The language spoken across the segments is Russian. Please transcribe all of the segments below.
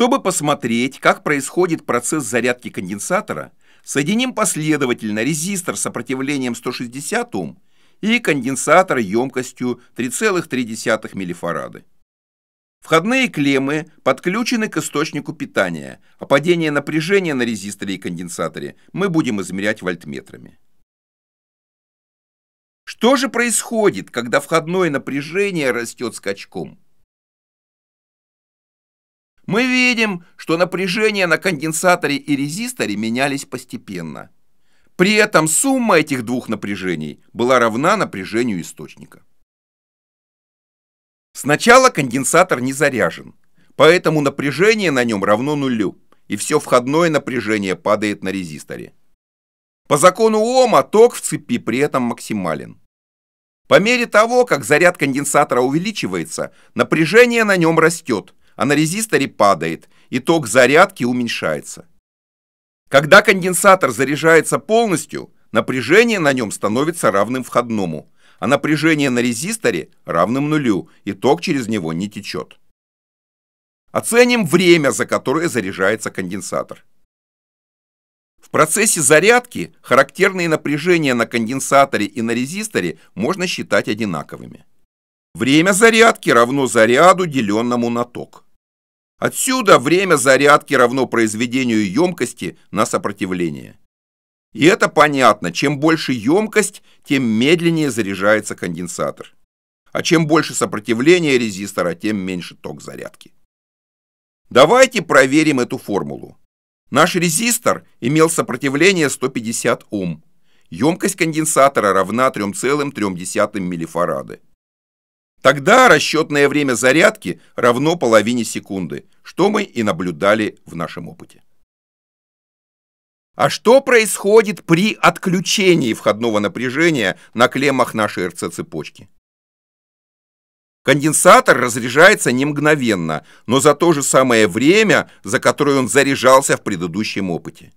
Чтобы посмотреть, как происходит процесс зарядки конденсатора, соединим последовательно резистор сопротивлением 160 Ом и конденсатор емкостью 3,3 миллифарады. Входные клеммы подключены к источнику питания, а падение напряжения на резисторе и конденсаторе мы будем измерять вольтметрами. Что же происходит, когда входное напряжение растет скачком? мы видим, что напряжения на конденсаторе и резисторе менялись постепенно. При этом сумма этих двух напряжений была равна напряжению источника. Сначала конденсатор не заряжен, поэтому напряжение на нем равно нулю, и все входное напряжение падает на резисторе. По закону Ома ток в цепи при этом максимален. По мере того, как заряд конденсатора увеличивается, напряжение на нем растет – а на резисторе падает, и ток зарядки уменьшается. Когда конденсатор заряжается полностью, напряжение на нем становится равным входному, а напряжение на резисторе равным нулю, и ток через него не течет. Оценим время, за которое заряжается конденсатор. В процессе зарядки характерные напряжения на конденсаторе и на резисторе можно считать одинаковыми. Время зарядки равно заряду, деленному на ток. Отсюда время зарядки равно произведению емкости на сопротивление. И это понятно, чем больше емкость, тем медленнее заряжается конденсатор. А чем больше сопротивление резистора, тем меньше ток зарядки. Давайте проверим эту формулу. Наш резистор имел сопротивление 150 Ом. Емкость конденсатора равна 3,3 миллифарады. Тогда расчетное время зарядки равно половине секунды, что мы и наблюдали в нашем опыте. А что происходит при отключении входного напряжения на клеммах нашей РЦ-цепочки? Конденсатор разряжается не мгновенно, но за то же самое время, за которое он заряжался в предыдущем опыте.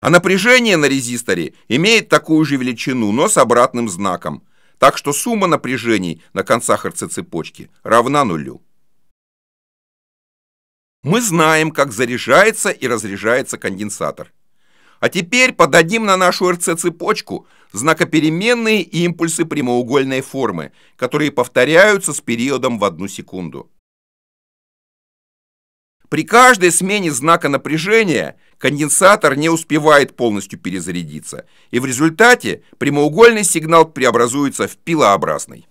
А напряжение на резисторе имеет такую же величину, но с обратным знаком – так что сумма напряжений на концах РЦ-цепочки равна нулю. Мы знаем, как заряжается и разряжается конденсатор. А теперь подадим на нашу РЦ-цепочку знакопеременные импульсы прямоугольной формы, которые повторяются с периодом в одну секунду. При каждой смене знака напряжения конденсатор не успевает полностью перезарядиться, и в результате прямоугольный сигнал преобразуется в пилообразный.